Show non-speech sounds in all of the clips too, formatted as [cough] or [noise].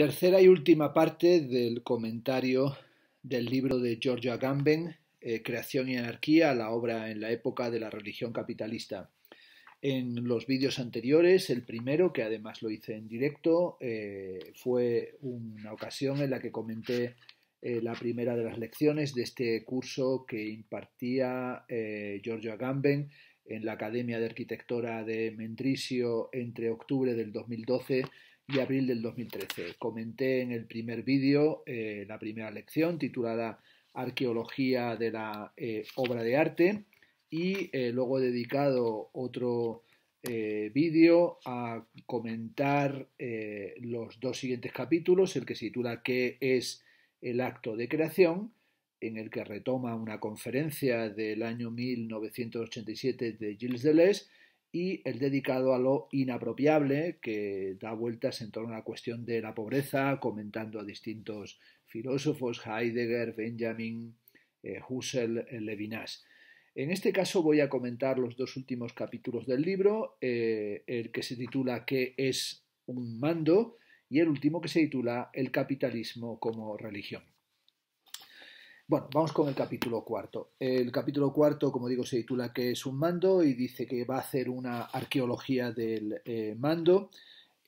Tercera y última parte del comentario del libro de Giorgio Agamben, eh, Creación y Anarquía, la obra en la época de la religión capitalista. En los vídeos anteriores, el primero, que además lo hice en directo, eh, fue una ocasión en la que comenté eh, la primera de las lecciones de este curso que impartía Giorgio Agamben en la Academia de Arquitectura de Mendrisio entre octubre del 2012 y abril del 2013. Comenté en el primer vídeo eh, la primera lección titulada Arqueología de la eh, obra de arte y eh, luego he dedicado otro vídeo a comentar los dos siguientes capítulos, el que se titula ¿Qué es el acto de creación? en el que retoma una conferencia del año 1987 de Gilles Deleuze y el dedicado a lo inapropiable, que da vueltas en torno a la cuestión de la pobreza, comentando a distintos filósofos, Heidegger, Benjamin, eh, Husserl, eh, Levinas. En este caso voy a comentar los dos últimos capítulos del libro, eh, el que se titula ¿Qué es un mando? y el último que se titula El capitalismo como religión. Bueno, vamos con el capítulo cuarto. El capítulo cuarto, como digo, se titula que es un mando y dice que va a hacer una arqueología del eh, mando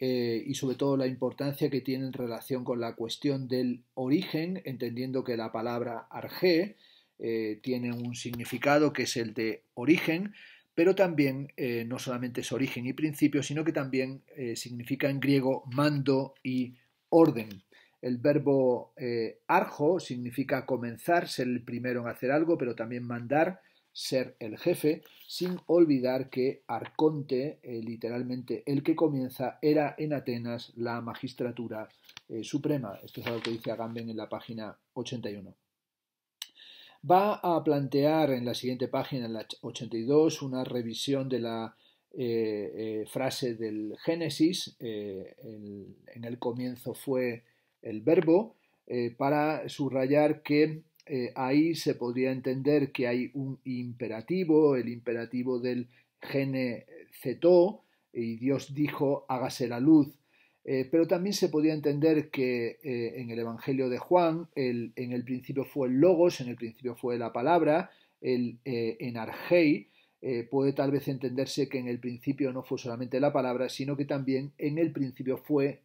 eh, y sobre todo la importancia que tiene en relación con la cuestión del origen, entendiendo que la palabra arge eh, tiene un significado que es el de origen, pero también no solamente es origen y principio, sino que también significa en griego mando y orden. El verbo eh, arjo significa comenzar, ser el primero en hacer algo, pero también mandar, ser el jefe, sin olvidar que Arconte, eh, literalmente el que comienza, era en Atenas la magistratura eh, suprema. Esto es algo que dice Agamben en la página 81. Va a plantear en la siguiente página, en la 82, una revisión de la frase del Génesis. en el comienzo fue el verbo eh, para subrayar que eh, ahí se podría entender que hay un imperativo, el imperativo del gene cetó, y Dios dijo hágase la luz. Eh, pero también se podría entender que en el Evangelio de Juan, en el principio fue el logos, en el principio fue la palabra, el enargei, puede tal vez entenderse que en el principio no fue solamente la palabra, sino que también en el principio fue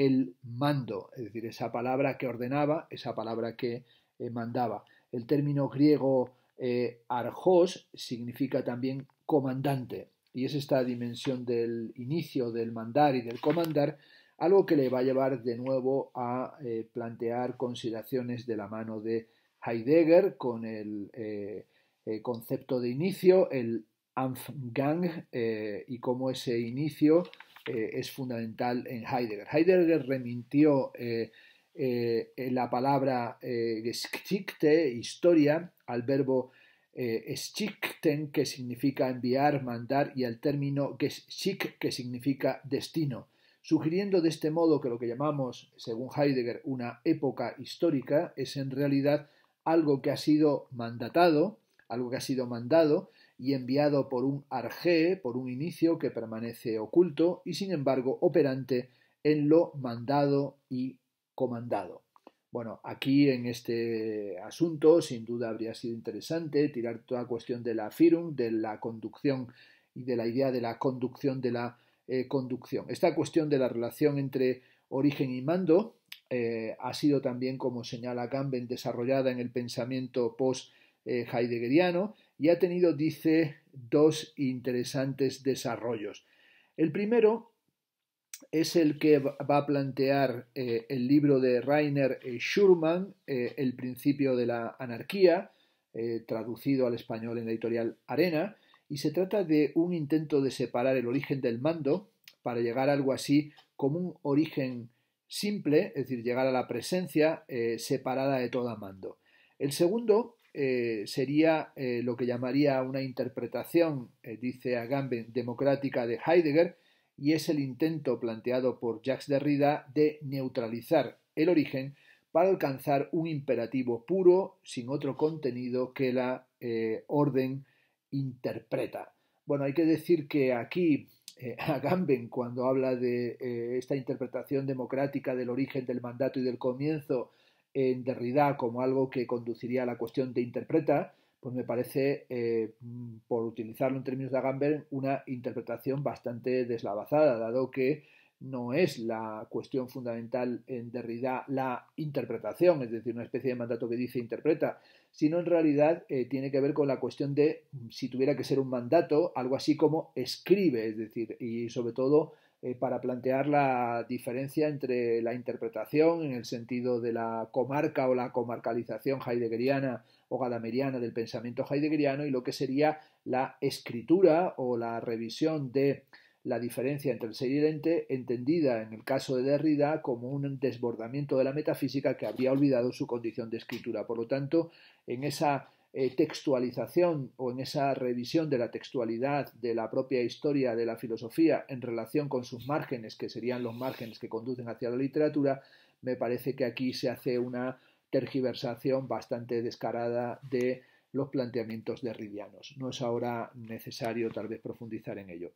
el mando, es decir, esa palabra que ordenaba, esa palabra que eh, mandaba. El término griego eh, arjos significa también comandante, y es esta dimensión del inicio, del mandar y del comandar, algo que le va a llevar de nuevo a eh, plantear consideraciones de la mano de Heidegger con el concepto de inicio, el Anfang, y cómo ese inicio eh, es fundamental en Heidegger. Heidegger remintió eh, eh, la palabra geschichte, historia, al verbo schichten, que significa enviar, mandar, y al término geschick, que significa destino, sugiriendo de este modo que lo que llamamos, según Heidegger, una época histórica es en realidad algo que ha sido mandatado, algo que ha sido mandado, y enviado por un arjé, por un inicio que permanece oculto y sin embargo operante en lo mandado y comandado. Bueno, aquí en este asunto sin duda habría sido interesante tirar toda cuestión de la firum, de la conducción y de la idea de la conducción de la eh, conducción. Esta cuestión de la relación entre origen y mando eh, ha sido también, como señala Gamben, desarrollada en el pensamiento post-heideggeriano eh, y ha tenido, dice, dos interesantes desarrollos. El primero es el que va a plantear eh, el libro de Rainer eh, Schurman, eh, El principio de la anarquía, traducido al español en la editorial Arena, y se trata de un intento de separar el origen del mando para llegar a algo así como un origen simple, es decir, llegar a la presencia separada de todo mando. El segundo eh, sería eh, lo que llamaría una interpretación, eh, dice Agamben, democrática de Heidegger, y es el intento planteado por Jacques Derrida de neutralizar el origen para alcanzar un imperativo puro, sin otro contenido que la orden interpreta. Bueno, hay que decir que aquí [laughs] Agamben, cuando habla de esta interpretación democrática del origen, del mandato y del comienzo, en Derrida como algo que conduciría a la cuestión de interpreta, pues me parece, eh, por utilizarlo en términos de Agamben, una interpretación bastante deslavazada, dado que no es la cuestión fundamental en Derrida la interpretación, es decir, una especie de mandato que dice interpreta, sino en realidad eh, tiene que ver con la cuestión de mm, si tuviera que ser un mandato, algo así como escribe, es decir, y sobre todo eh, para plantear la diferencia entre la interpretación en el sentido de la comarca o la comarcalización heideggeriana o gadameriana del pensamiento heideggeriano y lo que sería la escritura o la revisión de la diferencia entre el ser y el ente, entendida en el caso de Derrida como un desbordamiento de la metafísica que habría olvidado su condición de escritura. Por lo tanto, en esa eh, textualización o en esa revisión de la textualidad de la propia historia de la filosofía en relación con sus márgenes, que serían los márgenes que conducen hacia la literatura, me parece que aquí se hace una tergiversación bastante descarada de los planteamientos derridianos. No es ahora necesario tal vez profundizar en ello.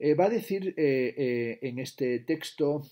Eh, va a decir eh, en este texto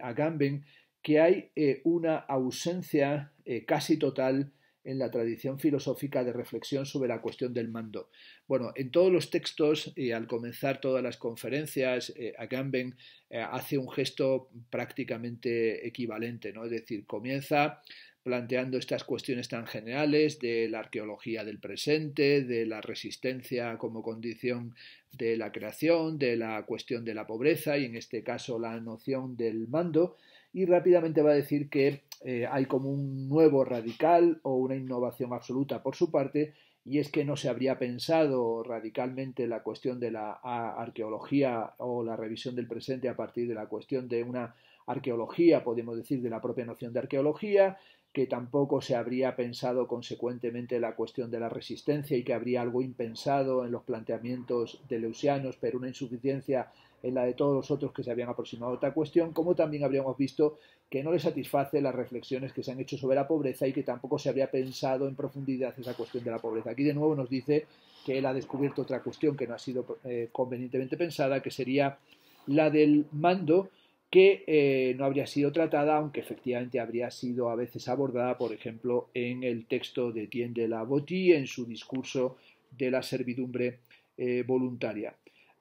Agamben que hay una ausencia casi total en la tradición filosófica de reflexión sobre la cuestión del mando. Bueno, en todos los textos y eh, al comenzar todas las conferencias, eh, Agamben eh, hace un gesto prácticamente equivalente, ¿no? Es decir, comienza planteando estas cuestiones tan generales de la arqueología del presente, de la resistencia como condición de la creación, de la cuestión de la pobreza y en este caso la noción del mando, y rápidamente va a decir que eh, hay como un nuevo radical o una innovación absoluta por su parte y es que no se habría pensado radicalmente la cuestión de la arqueología o la revisión del presente a partir de la cuestión de una arqueología, podemos decir, de la propia noción de arqueología, que tampoco se habría pensado consecuentemente la cuestión de la resistencia y que habría algo impensado en los planteamientos de Leusianos, pero una insuficiencia en la de todos los otros que se habían aproximado a otra cuestión, como también habríamos visto que no le satisface las reflexiones que se han hecho sobre la pobreza y que tampoco se habría pensado en profundidad esa cuestión de la pobreza. Aquí de nuevo nos dice que él ha descubierto otra cuestión que no ha sido eh, convenientemente pensada, que sería la del mando que eh, no habría sido tratada, aunque efectivamente habría sido a veces abordada, por ejemplo, en el texto de Tien de la Boti, en su discurso de la servidumbre eh, voluntaria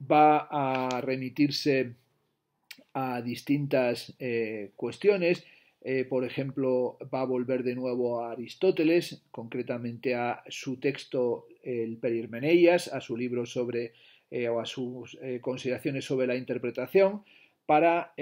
va a remitirse a distintas eh, cuestiones. Eh, por ejemplo, va a volver de nuevo a Aristóteles, concretamente a su texto El Perirmeneias, a su libro sobre eh, o a sus consideraciones sobre la interpretación, para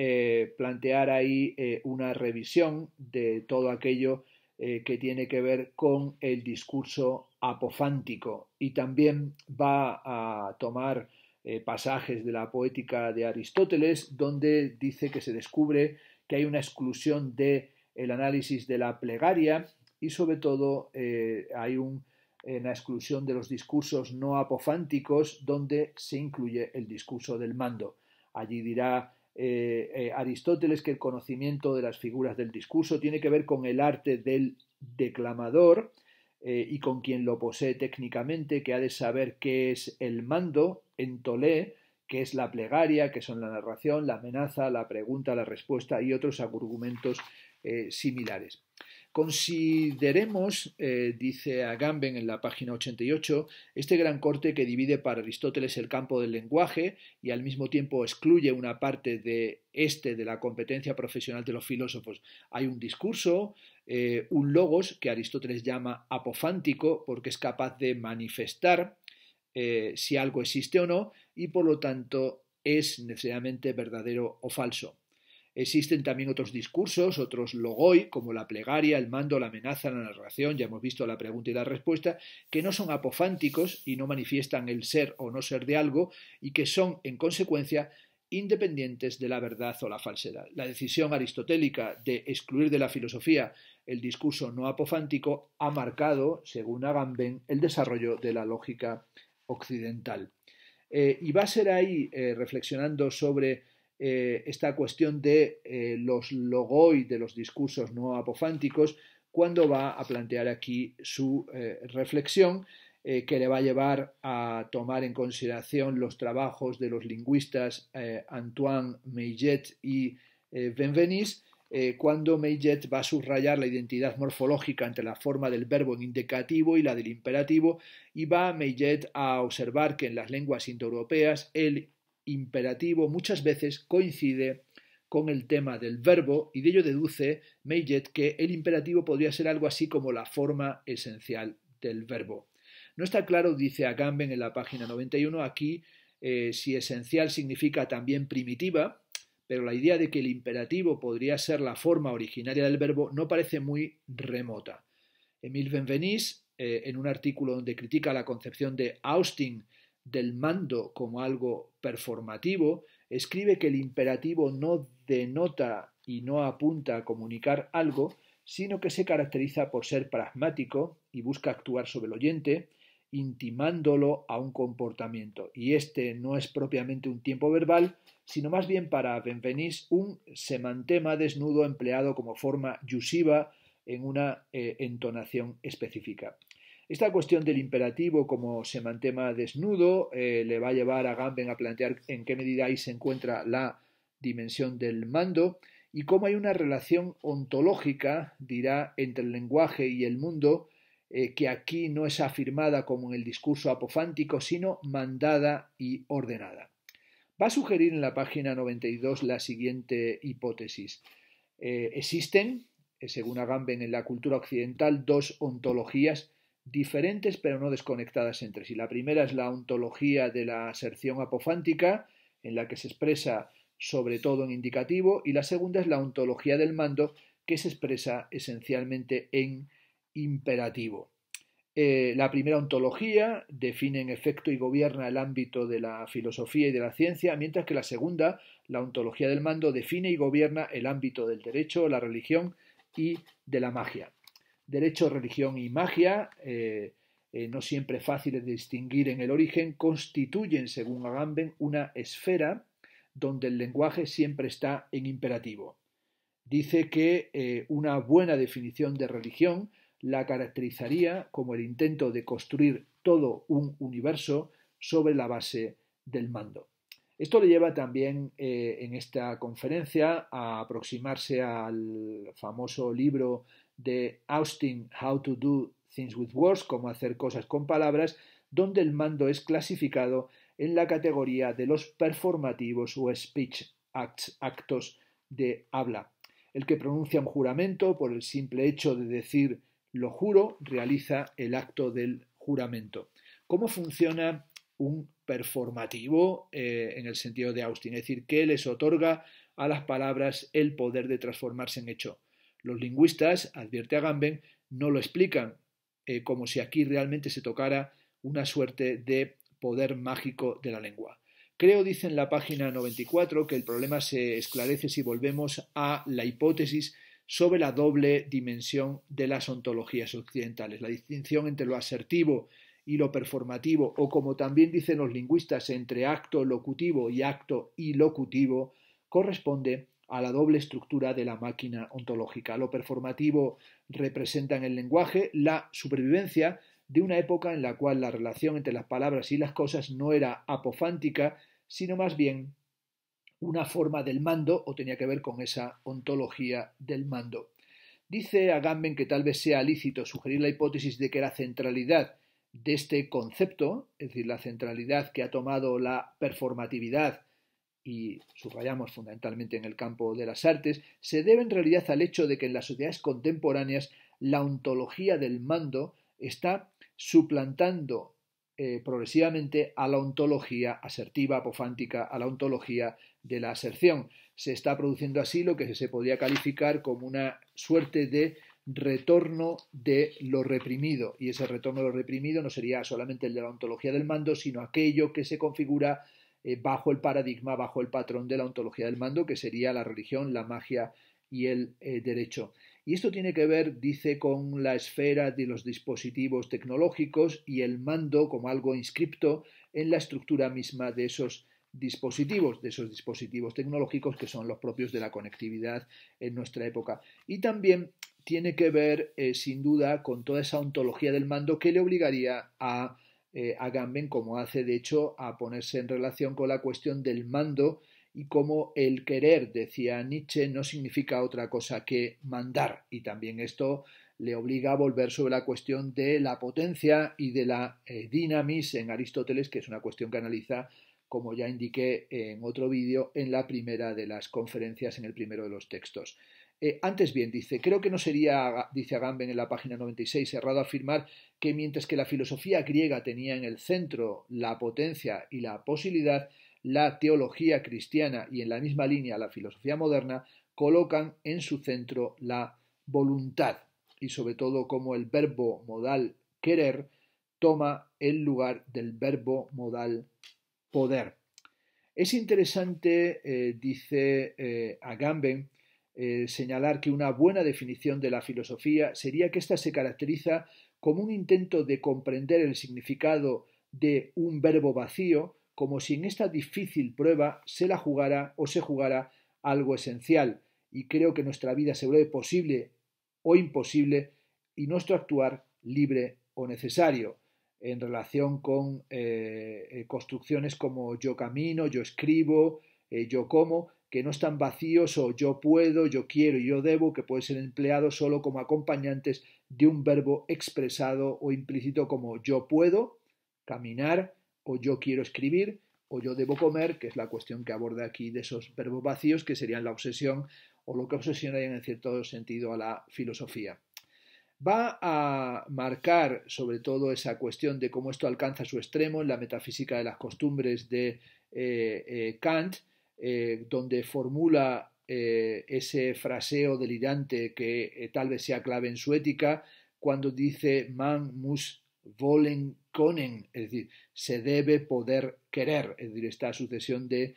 plantear ahí una revisión de todo aquello que tiene que ver con el discurso apofántico. Y también va a tomar eh, pasajes de la poética de Aristóteles, donde dice que se descubre que hay una exclusión del el análisis de la plegaria y sobre todo eh, hay una exclusión de los discursos no apofánticos, donde se incluye el discurso del mando. Allí dirá eh, Aristóteles que el conocimiento de las figuras del discurso tiene que ver con el arte del declamador, eh, y con quien lo posee técnicamente, que ha de saber qué es el mando en Tolé, qué es la plegaria, qué son la narración, la amenaza, la pregunta, la respuesta y otros argumentos eh, similares. Consideremos, eh, dice Agamben en la página 88, este gran corte que divide para Aristóteles el campo del lenguaje y al mismo tiempo excluye una parte de este de la competencia profesional de los filósofos. Hay un discurso, eh, un logos que Aristóteles llama apofántico porque es capaz de manifestar eh, si algo existe o no y por lo tanto es necesariamente verdadero o falso. Existen también otros discursos, otros logoi, como la plegaria, el mando, la amenaza, la narración, ya hemos visto la pregunta y la respuesta, que no son apofánticos y no manifiestan el ser o no ser de algo y que son, en consecuencia, independientes de la verdad o la falsedad. La decisión aristotélica de excluir de la filosofía el discurso no apofántico ha marcado, según Agamben, el desarrollo de la lógica occidental. Eh, y va a ser ahí, eh, reflexionando sobre eh, esta cuestión de eh, los logoi, de los discursos no apofánticos, cuando va a plantear aquí su eh, reflexión que le va a llevar a tomar en consideración los trabajos de los lingüistas Antoine Meillet y Benvenis, cuando Meillet va a subrayar la identidad morfológica entre la forma del verbo en indicativo y la del imperativo, y va Meillet a observar que en las lenguas indoeuropeas el imperativo muchas veces coincide con el tema del verbo y de ello deduce Meillet que el imperativo podría ser algo así como la forma esencial del verbo. No está claro, dice Agamben en la página 91, aquí eh, si esencial significa también primitiva, pero la idea de que el imperativo podría ser la forma originaria del verbo no parece muy remota. Emil Benvenis eh, en un artículo donde critica la concepción de Austin del mando como algo performativo, escribe que el imperativo no denota y no apunta a comunicar algo, sino que se caracteriza por ser pragmático y busca actuar sobre el oyente, intimándolo a un comportamiento. Y este no es propiamente un tiempo verbal, sino más bien para Benvenís un semantema desnudo empleado como forma yusiva en una eh, entonación específica. Esta cuestión del imperativo como se mantema desnudo eh, le va a llevar a Gamben a plantear en qué medida ahí se encuentra la dimensión del mando y cómo hay una relación ontológica, dirá, entre el lenguaje y el mundo, eh, que aquí no es afirmada como en el discurso apofántico, sino mandada y ordenada. Va a sugerir en la página 92 la siguiente hipótesis. Eh, existen, según Gamben, en la cultura occidental dos ontologías diferentes pero no desconectadas entre sí. La primera es la ontología de la aserción apofántica, en la que se expresa sobre todo en indicativo, y la segunda es la ontología del mando, que se expresa esencialmente en imperativo. Eh, la primera ontología define en efecto y gobierna el ámbito de la filosofía y de la ciencia, mientras que la segunda, la ontología del mando, define y gobierna el ámbito del derecho, la religión y de la magia. Derecho, religión y magia, eh, eh, no siempre fáciles de distinguir en el origen, constituyen, según Agamben, una esfera donde el lenguaje siempre está en imperativo. Dice que eh, una buena definición de religión la caracterizaría como el intento de construir todo un universo sobre la base del mando. Esto le lleva también en esta conferencia a aproximarse al famoso libro de Austin How to Do Things with Words, como hacer cosas con palabras, donde el mando es clasificado en la categoría de los performativos o speech acts, actos de habla. El que pronuncia un juramento por el simple hecho de decir lo juro, realiza el acto del juramento. ¿Cómo funciona un performativo eh, en el sentido de Austin? Es decir, que les otorga a las palabras el poder de transformarse en hecho. Los lingüistas, advierte Agamben, no lo explican, eh, como si aquí realmente se tocara una suerte de poder mágico de la lengua. Creo, dice en la página 94, que el problema se esclarece si volvemos a la hipótesis sobre la doble dimensión de las ontologías occidentales, la distinción entre lo asertivo y lo performativo, o como también dicen los lingüistas, entre acto locutivo y acto ilocutivo, corresponde a la doble estructura de la máquina ontológica. Lo performativo representa en el lenguaje la supervivencia de una época en la cual la relación entre las palabras y las cosas no era apofántica, sino más bien una forma del mando o tenía que ver con esa ontología del mando. Dice Agamben que tal vez sea lícito sugerir la hipótesis de que la centralidad de este concepto, es decir, la centralidad que ha tomado la performatividad y subrayamos fundamentalmente en el campo de las artes, se debe en realidad al hecho de que en las sociedades contemporáneas la ontología del mando está suplantando eh, progresivamente a la ontología asertiva, apofántica, a la ontología de la aserción. Se está produciendo así lo que se podría calificar como una suerte de retorno de lo reprimido. Y ese retorno de lo reprimido no sería solamente el de la ontología del mando, sino aquello que se configura eh, bajo el paradigma, bajo el patrón de la ontología del mando, que sería la religión, la magia y el eh, derecho. Y esto tiene que ver, dice, con la esfera de los dispositivos tecnológicos y el mando como algo inscripto en la estructura misma de esos dispositivos, de esos dispositivos tecnológicos que son los propios de la conectividad en nuestra época. Y también tiene que ver, eh, sin duda, con toda esa ontología del mando que le obligaría a eh, Agamben, como hace de hecho, a ponerse en relación con la cuestión del mando y como el querer, decía Nietzsche, no significa otra cosa que mandar. Y también esto le obliga a volver sobre la cuestión de la potencia y de la dynamis eh, dinamis en Aristóteles, que es una cuestión que analiza, como ya indiqué en otro vídeo, en la primera de las conferencias, en el primero de los textos. Eh, antes bien, dice, creo que no sería, dice Agamben en la página 96, errado afirmar que mientras que la filosofía griega tenía en el centro la potencia y la posibilidad, la teología cristiana y en la misma línea la filosofía moderna colocan en su centro la voluntad y sobre todo como el verbo modal querer toma el lugar del verbo modal poder. Es interesante, eh, dice eh, Agamben, eh, señalar que una buena definición de la filosofía sería que ésta se caracteriza como un intento de comprender el significado de un verbo vacío, como si en esta difícil prueba se la jugara o se jugara algo esencial, y creo que nuestra vida se vuelve posible o imposible y nuestro actuar libre o necesario en relación con eh, eh, construcciones como yo camino, yo escribo, yo como, que no están vacíos o yo puedo, yo quiero y yo debo, que puede ser empleado solo como acompañantes de un verbo expresado o implícito como yo puedo caminar o yo quiero escribir o yo debo comer, que es la cuestión que aborda aquí de esos verbos vacíos que serían la obsesión o lo que obsesiona en cierto sentido a la filosofía. Va a marcar sobre todo esa cuestión de cómo esto alcanza su extremo en la metafísica de las costumbres de eh, eh, Kant, eh, donde formula eh, ese fraseo delirante que eh, tal vez sea clave en su ética, cuando dice man muss wollen können, es decir, se debe poder querer, es decir, esta sucesión de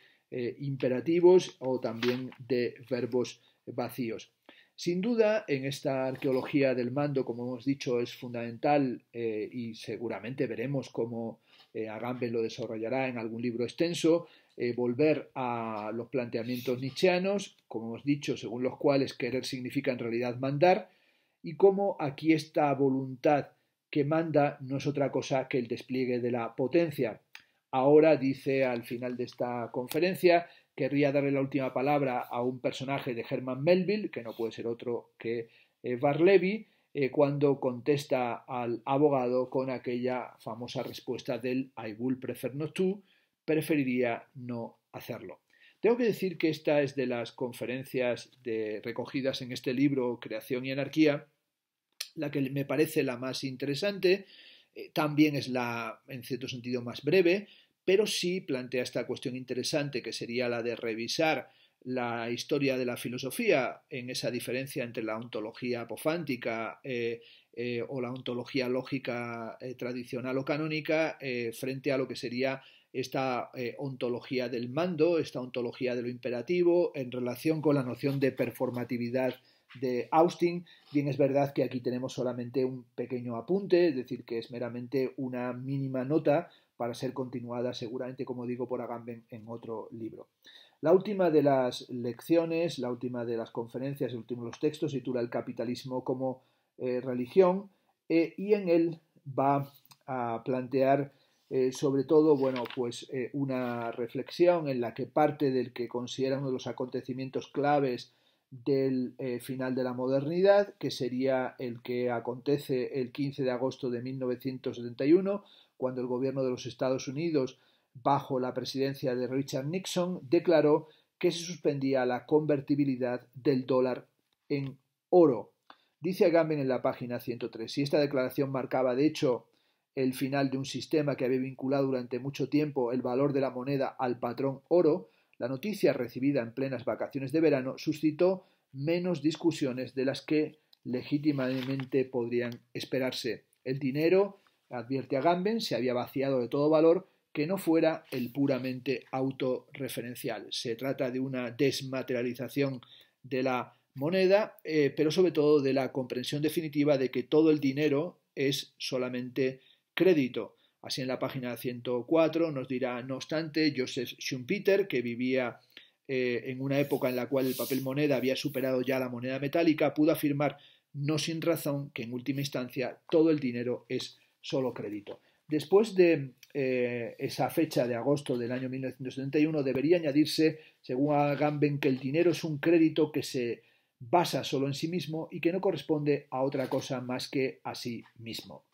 imperativos o también de verbos vacíos. Sin duda, en esta arqueología del mando, como hemos dicho, es fundamental y seguramente veremos cómo Agamben lo desarrollará en algún libro extenso, eh, volver a los planteamientos nietzscheanos, como hemos dicho, según los cuales querer significa en realidad mandar, y cómo aquí esta voluntad que manda no es otra cosa que el despliegue de la potencia. Ahora dice al final de esta conferencia, querría darle la última palabra a un personaje de Herman Melville, que no puede ser otro que eh, eh cuando contesta al abogado con aquella famosa respuesta del I will prefer not to, preferiría no hacerlo. Tengo que decir que esta es de las conferencias recogidas en este libro Creación y Anarquía, la que me parece la más interesante, eh, también es la, en cierto sentido, más breve, pero sí plantea esta cuestión interesante que sería la de revisar la historia de la filosofía en esa diferencia entre la ontología apofántica eh, eh, o la ontología lógica tradicional o canónica frente a lo que sería esta eh, ontología del mando, esta ontología de lo imperativo, en relación con la noción de performatividad de Austin. Bien, es verdad que aquí tenemos solamente un pequeño apunte, es decir, que es meramente una mínima nota para ser continuada seguramente, como digo, por Agamben en otro libro. La última de las lecciones, la última de las conferencias, el último de los textos, titula El capitalismo como eh, religión eh, y en él va a plantear eh, sobre todo, bueno, pues eh, una reflexión en la que parte del que considera uno de los acontecimientos claves del eh, final de la modernidad, que sería el que acontece el 15 de agosto de 1971, cuando el gobierno de los Estados Unidos, bajo la presidencia de Richard Nixon, declaró que se suspendía la convertibilidad del dólar en oro. Dice Agamben en la página 103, y esta declaración marcaba, de hecho, el final de un sistema que había vinculado durante mucho tiempo el valor de la moneda al patrón oro, la noticia recibida en plenas vacaciones de verano suscitó menos discusiones de las que legítimamente podrían esperarse. El dinero, advierte Agamben, se había vaciado de todo valor que no fuera el puramente autorreferencial. Se trata de una desmaterialización de la moneda, eh, pero sobre todo de la comprensión definitiva de que todo el dinero es solamente crédito. Así en la página 104 nos dirá, no obstante, Joseph Schumpeter, que vivía eh, en una época en la cual el papel moneda había superado ya la moneda metálica, pudo afirmar, no sin razón, que en última instancia todo el dinero es solo crédito. Después de eh, esa fecha de agosto del año 1971 debería añadirse, según Agamben, que el dinero es un crédito que se basa solo en sí mismo y que no corresponde a otra cosa más que a sí mismo.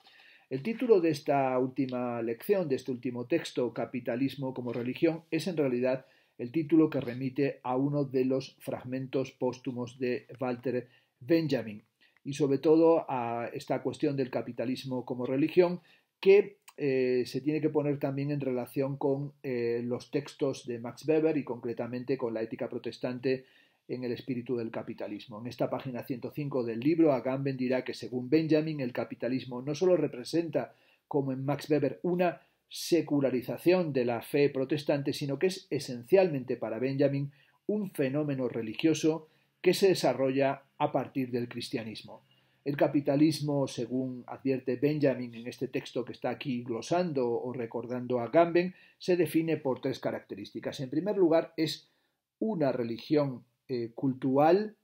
El título de esta última lección, de este último texto, Capitalismo como religión, es en realidad el título que remite a uno de los fragmentos póstumos de Walter Benjamin y sobre todo a esta cuestión del capitalismo como religión que eh, se tiene que poner también en relación con eh, los textos de Max Weber y concretamente con la ética protestante en el espíritu del capitalismo. En esta página 105 del libro, Agamben dirá que según Benjamin el capitalismo no solo representa, como en Max Weber, una secularización de la fe protestante, sino que es esencialmente para Benjamin un fenómeno religioso que se desarrolla a partir del cristianismo. El capitalismo, según advierte Benjamin en este texto que está aquí glosando o recordando a Gamben, se define por tres características. En primer lugar, es una religión eh, cultural,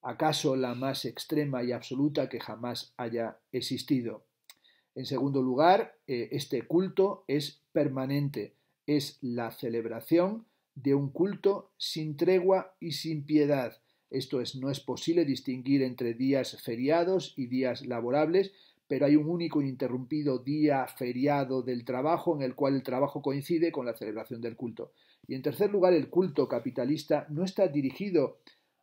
acaso la más extrema y absoluta que jamás haya existido. En segundo lugar, eh, este culto es permanente, es la celebración de un culto sin tregua y sin piedad. Esto es, no es posible distinguir entre días feriados y días laborables, pero hay un único interrumpido día feriado del trabajo en el cual el trabajo coincide con la celebración del culto. Y en tercer lugar, el culto capitalista no está dirigido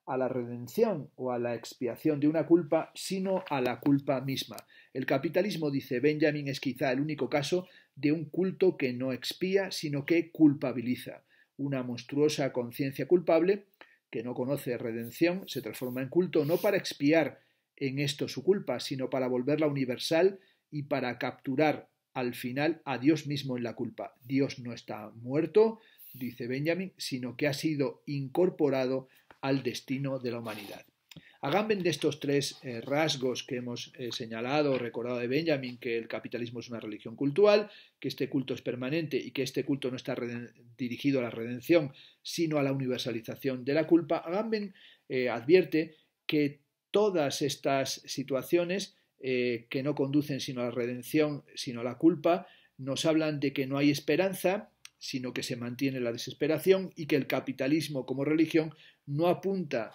a la redención o a la expiación de una culpa, sino a la culpa misma. El capitalismo, dice Benjamin, es quizá el único caso de un culto que no expía, sino que culpabiliza. Una monstruosa conciencia culpable, que no conoce redención, se transforma en culto no para expiar, en esto su culpa, sino para volverla universal y para capturar al final a Dios mismo en la culpa. Dios no está muerto, dice Benjamin, sino que ha sido incorporado al destino de la humanidad. Agamben de estos tres eh, rasgos que hemos eh, señalado recordado de Benjamin, que el capitalismo es una religión cultural, que este culto es permanente y que este culto no está dirigido a la redención, sino a la universalización de la culpa, Agamben eh, advierte que todas estas situaciones eh, que no conducen sino a la redención, sino a la culpa, nos hablan de que no hay esperanza, sino que se mantiene la desesperación y que el capitalismo como religión no apunta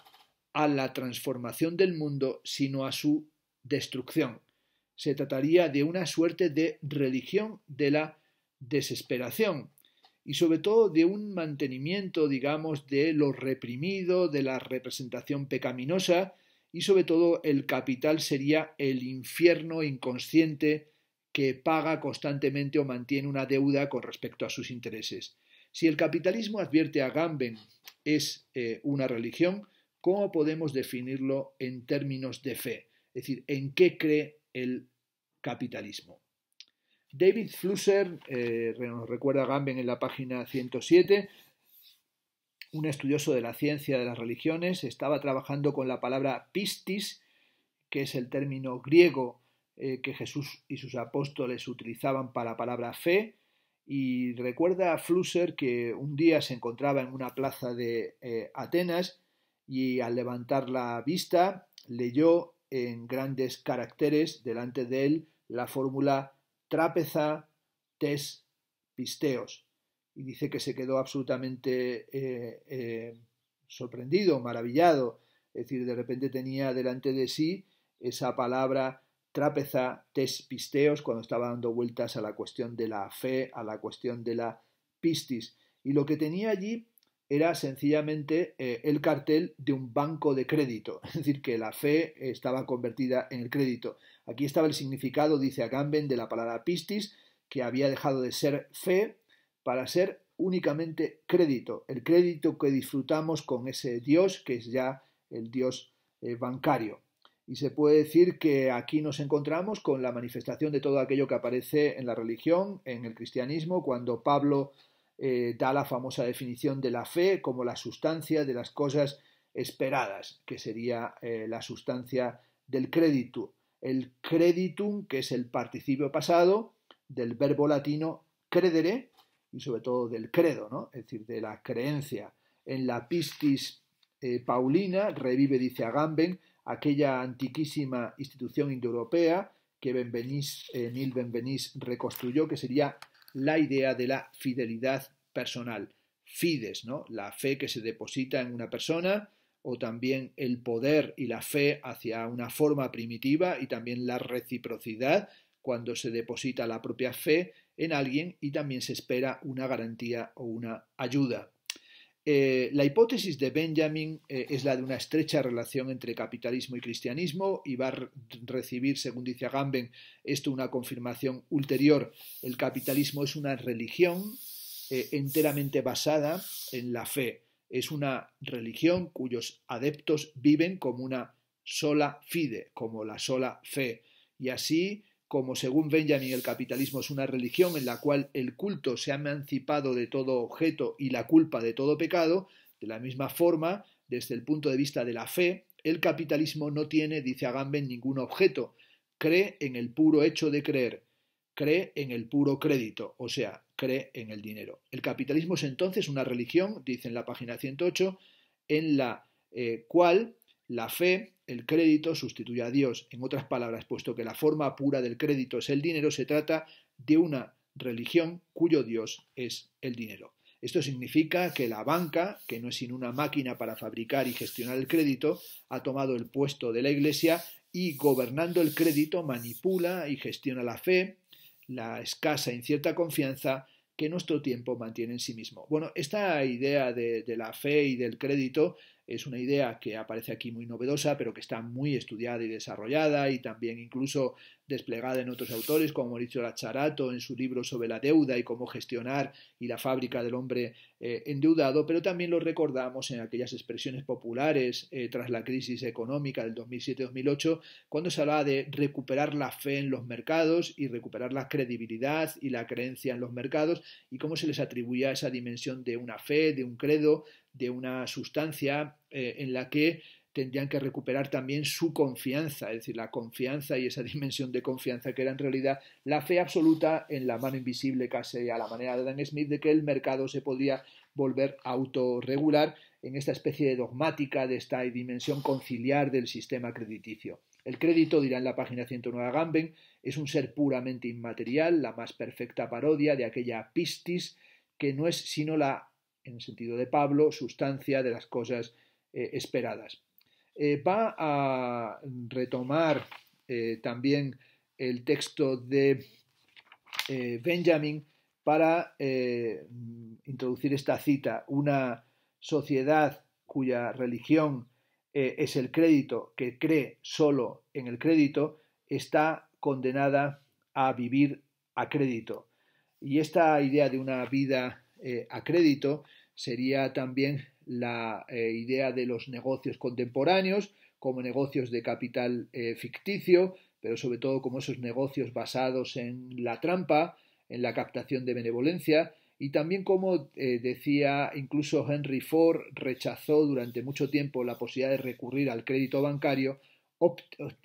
a la transformación del mundo, sino a su destrucción. Se trataría de una suerte de religión de la desesperación y sobre todo de un mantenimiento, digamos, de lo reprimido, de la representación pecaminosa, y sobre todo el capital sería el infierno inconsciente que paga constantemente o mantiene una deuda con respecto a sus intereses. Si el capitalismo advierte a Gamben es eh, una religión, ¿cómo podemos definirlo en términos de fe? Es decir, ¿en qué cree el capitalismo? David Flusser, eh, nos recuerda a Gamben en la página 107, un estudioso de la ciencia de las religiones, estaba trabajando con la palabra pistis, que es el término griego eh, que Jesús y sus apóstoles utilizaban para la palabra fe, y recuerda a Flusser que un día se encontraba en una plaza de eh, Atenas y al levantar la vista leyó en grandes caracteres delante de él la fórmula trapeza tes pisteos, y dice que se quedó absolutamente eh, eh, sorprendido, maravillado, es decir, de repente tenía delante de sí esa palabra trapeza, test, pisteos, cuando estaba dando vueltas a la cuestión de la fe, a la cuestión de la pistis. Y lo que tenía allí era sencillamente eh, el cartel de un banco de crédito, es decir, que la fe estaba convertida en el crédito. Aquí estaba el significado, dice Agamben, de la palabra pistis, que había dejado de ser fe para ser únicamente crédito, el crédito que disfrutamos con ese Dios que es ya el Dios eh, bancario. Y se puede decir que aquí nos encontramos con la manifestación de todo aquello que aparece en la religión, en el cristianismo, cuando Pablo eh, da la famosa definición de la fe como la sustancia de las cosas esperadas, que sería eh, la sustancia del crédito. El creditum, que es el participio pasado del verbo latino credere, y sobre todo del credo, ¿no? es decir, de la creencia. En la pistis eh, paulina revive, dice Agamben, aquella antiquísima institución indoeuropea que Benvenis eh, Nil reconstruyó, que sería la idea de la fidelidad personal. Fides, ¿no? la fe que se deposita en una persona, o también el poder y la fe hacia una forma primitiva y también la reciprocidad cuando se deposita la propia fe en alguien y también se espera una garantía o una ayuda. Eh, la hipótesis de Benjamin eh, es la de una estrecha relación entre capitalismo y cristianismo y va a recibir, según dice Agamben, esto una confirmación ulterior. El capitalismo es una religión eh, enteramente basada en la fe. Es una religión cuyos adeptos viven como una sola fide, como la sola fe. Y así como según Benjamin el capitalismo es una religión en la cual el culto se ha emancipado de todo objeto y la culpa de todo pecado, de la misma forma, desde el punto de vista de la fe, el capitalismo no tiene, dice Agamben, ningún objeto, cree en el puro hecho de creer, cree en el puro crédito, o sea, cree en el dinero. El capitalismo es entonces una religión, dice en la página 108, en la eh, cual la fe, el crédito, sustituye a Dios. En otras palabras, puesto que la forma pura del crédito es el dinero, se trata de una religión cuyo Dios es el dinero. Esto significa que la banca, que no es sino una máquina para fabricar y gestionar el crédito, ha tomado el puesto de la Iglesia y gobernando el crédito manipula y gestiona la fe, la escasa e incierta confianza que nuestro tiempo mantiene en sí mismo. Bueno, esta idea de, de la fe y del crédito es una idea que aparece aquí muy novedosa, pero que está muy estudiada y desarrollada y también incluso desplegada en otros autores, como Mauricio Lacharato en su libro sobre la deuda y cómo gestionar y la fábrica del hombre eh, endeudado, pero también lo recordamos en aquellas expresiones populares eh, tras la crisis económica del 2007-2008, cuando se hablaba de recuperar la fe en los mercados y recuperar la credibilidad y la creencia en los mercados y cómo se les atribuía esa dimensión de una fe, de un credo, de una sustancia eh, en la que tendrían que recuperar también su confianza, es decir, la confianza y esa [laughs] dimensión de confianza que era en realidad la fe absoluta en la mano invisible, casi a la manera de Dan Smith, de que el mercado se podía volver autorregular en esta especie de dogmática de esta dimensión conciliar del sistema crediticio. El crédito, dirá en la página 109 Gamben, es un ser puramente inmaterial, la más perfecta parodia de aquella pistis que no es sino la, en el sentido de Pablo, sustancia de las cosas eh, esperadas. Eh, va a retomar eh, también el texto de eh, Benjamin para introducir esta cita, una sociedad cuya religión es el crédito, que cree solo en el crédito, está condenada a vivir a crédito. Y esta idea de una vida a crédito sería también la eh, idea de los negocios contemporáneos como negocios de capital eh, ficticio, pero sobre todo como esos negocios basados en la trampa, en la captación de benevolencia, y también como eh, decía incluso Henry Ford rechazó durante mucho tiempo la posibilidad de recurrir al crédito bancario,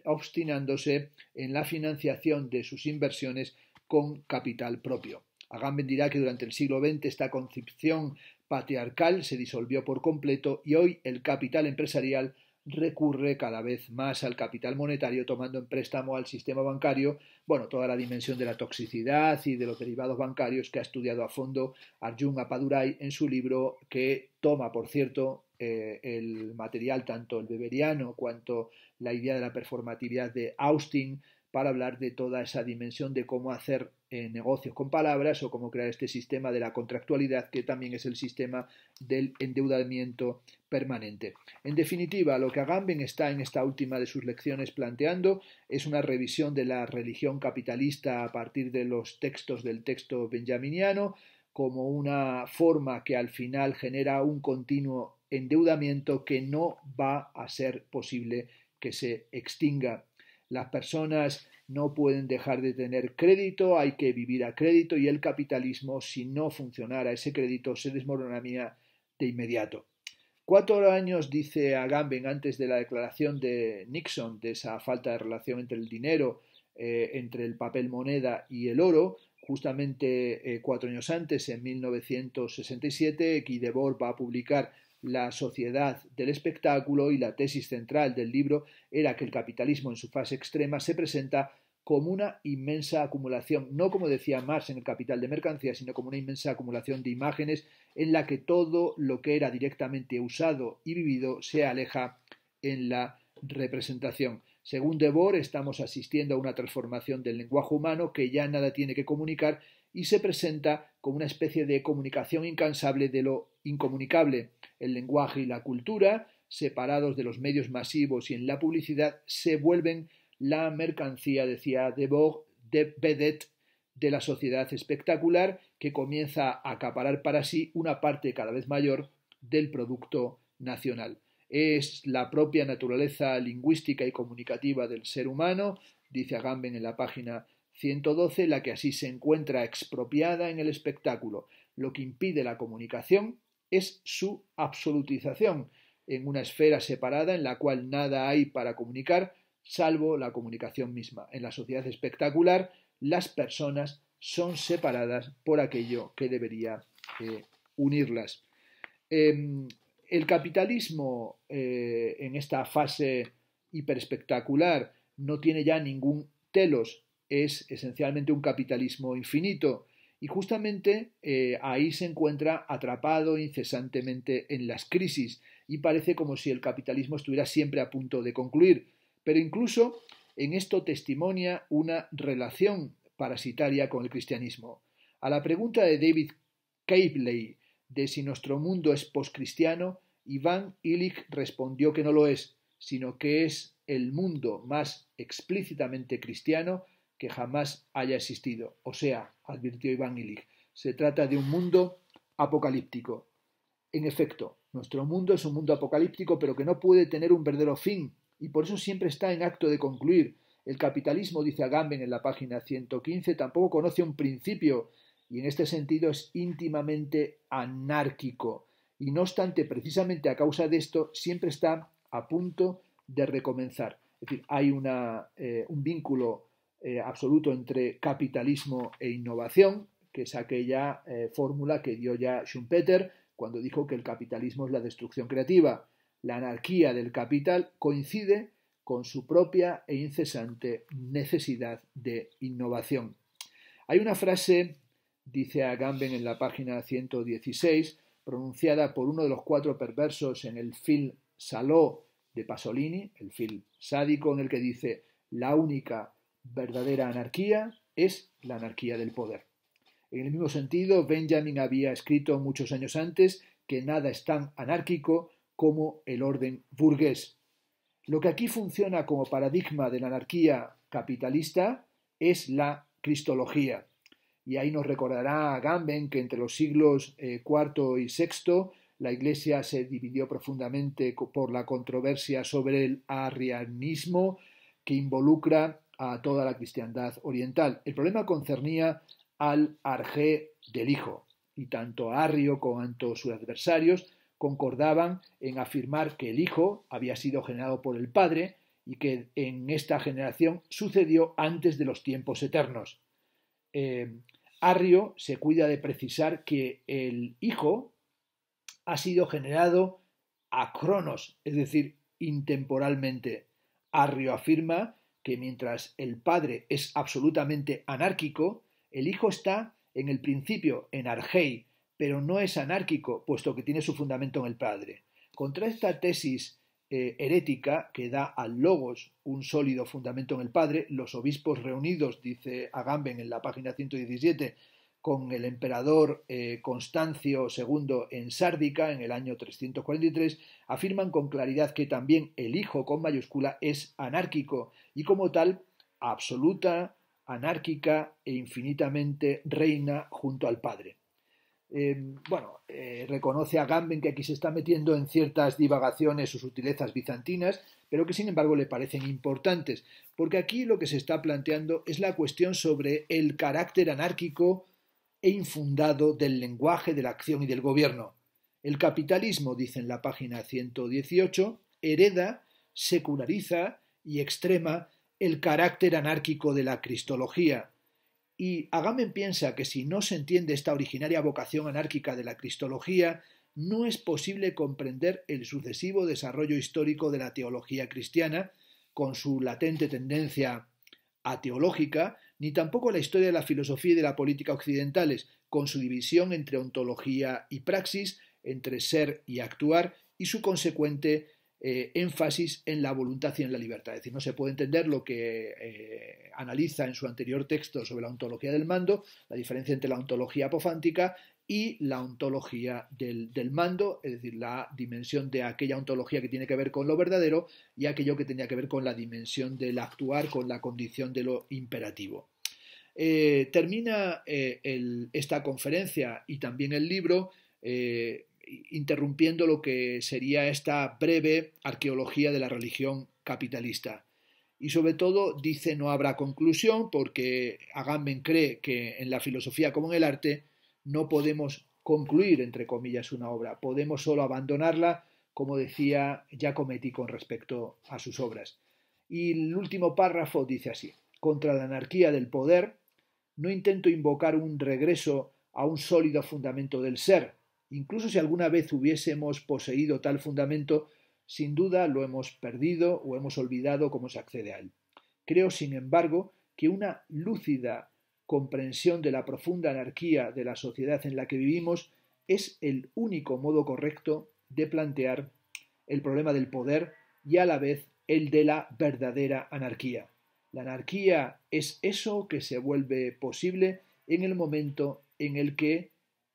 obstinándose en la financiación de sus inversiones con capital propio. Agamben dirá que durante el siglo XX esta concepción patriarcal se disolvió por completo y hoy el capital empresarial recurre cada vez más al capital monetario tomando en préstamo al sistema bancario, bueno, toda la dimensión de la toxicidad y de los derivados bancarios que ha estudiado a fondo Arjun Apadurai en su libro que toma, por cierto, eh, el material tanto el beberiano cuanto la idea de la performatividad de Austin para hablar de toda esa dimensión de cómo hacer eh, negocios con palabras o cómo crear este sistema de la contractualidad que también es el sistema del endeudamiento permanente. En definitiva, lo que Agamben está en esta última de sus lecciones planteando es una revisión de la religión capitalista a partir de los textos del texto benjaminiano como una forma que al final genera un continuo endeudamiento que no va a ser posible que se extinga las personas no pueden dejar de tener crédito, hay que vivir a crédito y el capitalismo, si no funcionara ese crédito, se desmoronaría de inmediato. Cuatro años, dice Agamben, antes de la declaración de Nixon de esa falta de relación entre el dinero, eh, entre el papel moneda y el oro, justamente eh, cuatro años antes, en 1967, Guy Debord va a publicar la sociedad del espectáculo y la tesis central del libro era que el capitalismo en su fase extrema se presenta como una inmensa acumulación, no como decía Marx en el capital de mercancías, sino como una inmensa acumulación de imágenes en la que todo lo que era directamente usado y vivido se aleja en la representación. Según Debord, estamos asistiendo a una transformación del lenguaje humano que ya nada tiene que comunicar y se presenta como una especie de comunicación incansable de lo incomunicable el lenguaje y la cultura, separados de los medios masivos y en la publicidad, se vuelven la mercancía, decía Debord, de vedette de la sociedad espectacular que comienza a acaparar para sí una parte cada vez mayor del producto nacional. Es la propia naturaleza lingüística y comunicativa del ser humano, dice Agamben en la página 112, la que así se encuentra expropiada en el espectáculo, lo que impide la comunicación es su absolutización, en una esfera separada en la cual nada hay para comunicar, salvo la comunicación misma. En la sociedad espectacular, las personas son separadas por aquello que debería eh, unirlas. Em, el capitalismo eh, en esta fase hiperespectacular no tiene ya ningún telos, es esencialmente un capitalismo infinito y justamente eh, ahí se encuentra atrapado incesantemente en las crisis y parece como si el capitalismo estuviera siempre a punto de concluir. Pero incluso en esto testimonia una relación parasitaria con el cristianismo. A la pregunta de David Cabley de si nuestro mundo es poscristiano, Iván Illich respondió que no lo es, sino que es el mundo más explícitamente cristiano que jamás haya existido. O sea, advirtió Iván Illich, se trata de un mundo apocalíptico. En efecto, nuestro mundo es un mundo apocalíptico, pero que no puede tener un verdadero fin, y por eso siempre está en acto de concluir. El capitalismo, dice Agamben en la página 115, tampoco conoce un principio, y en este sentido es íntimamente anárquico. Y no obstante, precisamente a causa de esto, siempre está a punto de recomenzar. Es decir, hay una, eh, un vínculo eh, absoluto entre capitalismo e innovación, que es aquella eh, fórmula que dio ya Schumpeter cuando dijo que el capitalismo es la destrucción creativa. La anarquía del capital coincide con su propia e incesante necesidad de innovación. Hay una frase, dice Agamben en la página 116, pronunciada por uno de los cuatro perversos en el film Saló de Pasolini, el film sádico en el que dice, la única verdadera anarquía es la anarquía del poder. En el mismo sentido, Benjamin había escrito muchos años antes que nada es tan anárquico como el orden burgués. Lo que aquí funciona como paradigma de la anarquía capitalista es la cristología. Y ahí nos recordará Gamben que entre los siglos IV eh, y VI la Iglesia se dividió profundamente por la controversia sobre el arrianismo que involucra a toda la cristiandad oriental. El problema concernía al arjé del hijo, y tanto Arrio cuanto sus adversarios concordaban en afirmar que el hijo había sido generado por el padre y que en esta generación sucedió antes de los tiempos eternos. Eh, Arrio se cuida de precisar que el hijo ha sido generado a cronos, es decir, intemporalmente. Arrio afirma que mientras el padre es absolutamente anárquico, el hijo está en el principio en Argei, pero no es anárquico, puesto que tiene su fundamento en el padre. Contra esta tesis eh, herética que da al logos un sólido fundamento en el padre, los obispos reunidos, dice Agamben en la página 117, con el emperador eh, Constancio II en Sárdica en el año 343, afirman con claridad que también el hijo con mayúscula es anárquico y como tal absoluta, anárquica e infinitamente reina junto al padre. Eh, bueno, eh, reconoce a Gamben que aquí se está metiendo en ciertas divagaciones o sutilezas bizantinas, pero que sin embargo le parecen importantes, porque aquí lo que se está planteando es la cuestión sobre el carácter anárquico e infundado del lenguaje de la acción y del gobierno. El capitalismo, dice en la página 118, hereda, seculariza y extrema el carácter anárquico de la cristología. Y agamen piensa que si no se entiende esta originaria vocación anárquica de la cristología, no es posible comprender el sucesivo desarrollo histórico de la teología cristiana, con su latente tendencia ateológica, ni tampoco la historia de la filosofía y de la política occidentales, con su división entre ontología y praxis, entre ser y actuar, y su consecuente eh, énfasis en la voluntad y en la libertad. Es decir, no se puede entender lo que eh, analiza en su anterior texto sobre la ontología del mando, la diferencia entre la ontología apofántica y la ontología del, mando, es decir, la dimensión de aquella ontología que tiene que ver con lo verdadero y aquello que tenía que ver con la dimensión del actuar, con la condición de lo imperativo. Eh, termina eh, esta conferencia y también el libro eh, interrumpiendo lo que sería esta breve arqueología de la religión capitalista. Y sobre todo dice no habrá conclusión porque Agamben cree que en la filosofía como en el arte no podemos concluir, entre comillas, una obra, podemos solo abandonarla, como decía Giacometti con respecto a sus obras. Y el último párrafo dice así, contra la anarquía del poder, no intento invocar un regreso a un sólido fundamento del ser, incluso si alguna vez hubiésemos poseído tal fundamento, sin duda lo hemos perdido o hemos olvidado cómo se accede a él. Creo, sin embargo, que una lúcida comprensión de la profunda anarquía de la sociedad en la que vivimos es el único modo correcto de plantear el problema del poder y a la vez el de la verdadera anarquía. La anarquía es eso que se vuelve posible en el momento en el que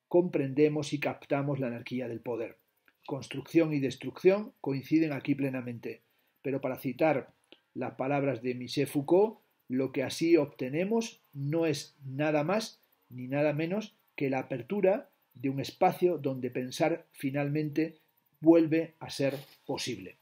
comprendemos y captamos la anarquía del poder. Construcción y destrucción coinciden aquí plenamente, pero para citar las palabras de Michel Foucault, lo que así obtenemos no es nada más ni nada menos que la apertura de un espacio donde pensar finalmente vuelve a ser posible.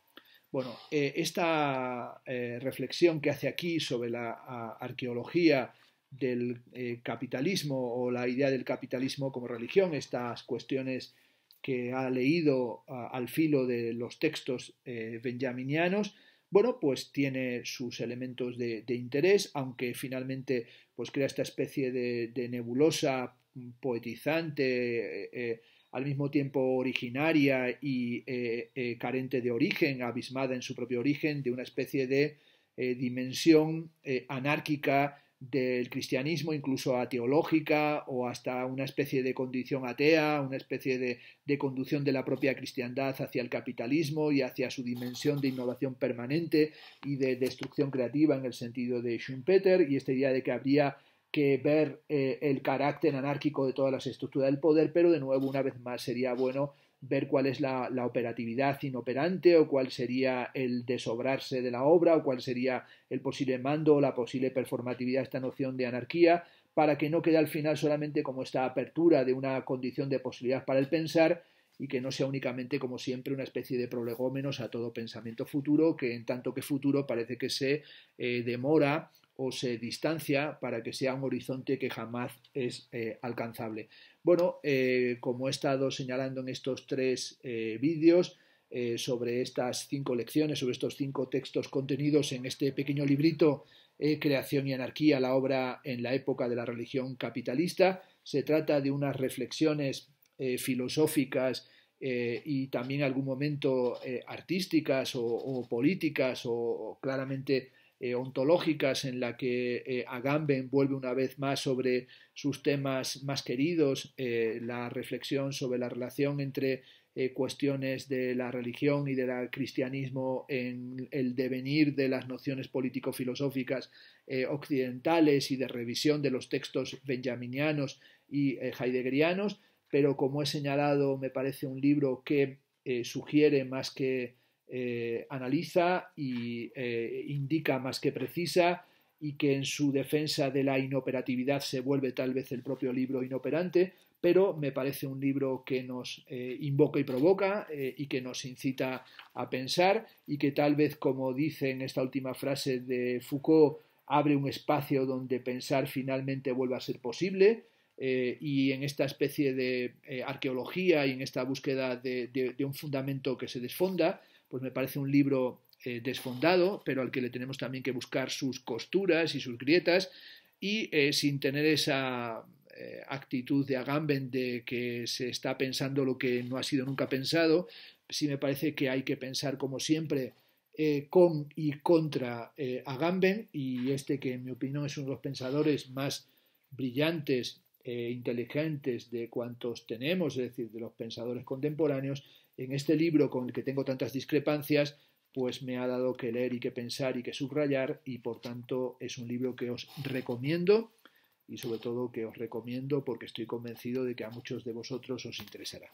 Bueno, eh, esta eh, reflexión que hace aquí sobre la arqueología del eh, capitalismo o la idea del capitalismo como religión, estas cuestiones que ha leído al filo de los textos benjaminianos, bueno, pues tiene sus elementos de, interés, aunque finalmente pues crea esta especie de, nebulosa poetizante, eh, eh, al mismo tiempo originaria y eh, carente de origen, abismada en su propio origen, de una especie de dimensión anárquica del cristianismo, incluso a teológica o hasta una especie de condición atea, una especie de, conducción de la propia cristiandad hacia el capitalismo y hacia su dimensión de innovación permanente y de destrucción creativa en el sentido de Schumpeter y este día de que habría que ver eh, el carácter anárquico de todas las estructuras del poder, pero de nuevo, una vez más, sería bueno ver cuál es la, operatividad inoperante o cuál sería el desobrarse de la obra o cuál sería el posible mando o la posible performatividad, esta noción de anarquía, para que no quede al final solamente como esta apertura de una condición de posibilidad para el pensar y que no sea únicamente, como siempre, una especie de prolegómenos a todo pensamiento futuro, que en tanto que futuro parece que se eh, demora o se distancia para que sea un horizonte que jamás es eh, alcanzable. Bueno, eh, como he estado señalando en estos tres eh, vídeos sobre estas cinco lecciones, sobre estos cinco textos contenidos en este pequeño librito Creación y Anarquía, la obra en la época de la religión capitalista, se trata de unas reflexiones filosóficas y también en algún momento artísticas o, políticas o, claramente eh, ontológicas en la que eh, Agamben vuelve una vez más sobre sus temas más queridos, eh, la reflexión sobre la relación entre cuestiones de la religión y del cristianismo en el devenir de las nociones político-filosóficas occidentales y de revisión de los textos benjaminianos y heideggerianos, pero como he señalado, me parece un libro que sugiere más que eh, analiza y eh, indica más que precisa y que en su defensa de la inoperatividad se vuelve tal vez el propio libro inoperante, pero me parece un libro que nos eh, invoca y provoca y que nos incita a pensar y que tal vez, como dice en esta última frase de Foucault, abre un espacio donde pensar finalmente vuelva a ser posible y en esta especie de arqueología y en esta búsqueda de un fundamento que se desfonda, pues me parece un libro eh, desfondado, pero al que le tenemos también que buscar sus costuras y sus grietas, y eh, sin tener esa eh, actitud de Agamben de que se está pensando lo que no ha sido nunca pensado, sí me parece que hay que pensar como siempre con y contra Agamben, y este que en mi opinión es uno de los pensadores más brillantes e inteligentes de cuantos tenemos, es decir, de los pensadores contemporáneos, en este libro con el que tengo tantas discrepancias, pues me ha dado que leer y que pensar y que subrayar y por tanto es un libro que os recomiendo y sobre todo que os recomiendo porque estoy convencido de que a muchos de vosotros os interesará.